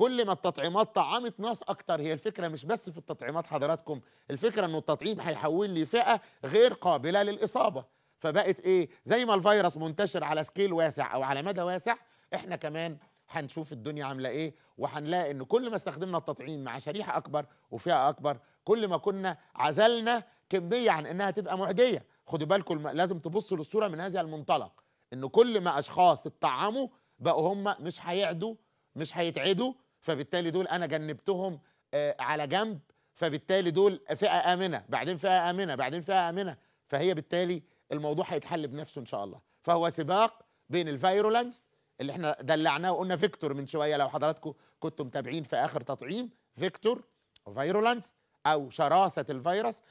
كل ما التطعيمات طعمت ناس اكتر هي الفكره مش بس في التطعيمات حضراتكم الفكره انه التطعيم هيحول لي فئه غير قابله للاصابه فبقت ايه زي ما الفيروس منتشر على سكيل واسع او على مدى واسع احنا كمان هنشوف الدنيا عامله ايه وهنلاقي ان كل ما استخدمنا التطعيم مع شريحه اكبر وفئه اكبر كل ما كنا عزلنا كميه عن انها تبقى معديه خدوا بالكم لازم تبصوا للصوره من هذا المنطلق ان كل ما اشخاص تطعموا بقوا هم مش هيعدوا مش هيتعدوا فبالتالي دول انا جنبتهم آه، على جنب فبالتالي دول فئه امنه بعدين فئه امنه بعدين فئه امنه فهي بالتالي الموضوع هيتحل بنفسه ان شاء الله فهو سباق بين الفيرولنس اللي احنا دلعناه وقلنا فيكتور من شويه لو حضراتكم كنتم متابعين في اخر تطعيم فيكتور فيرولنس او شراسه الفيروس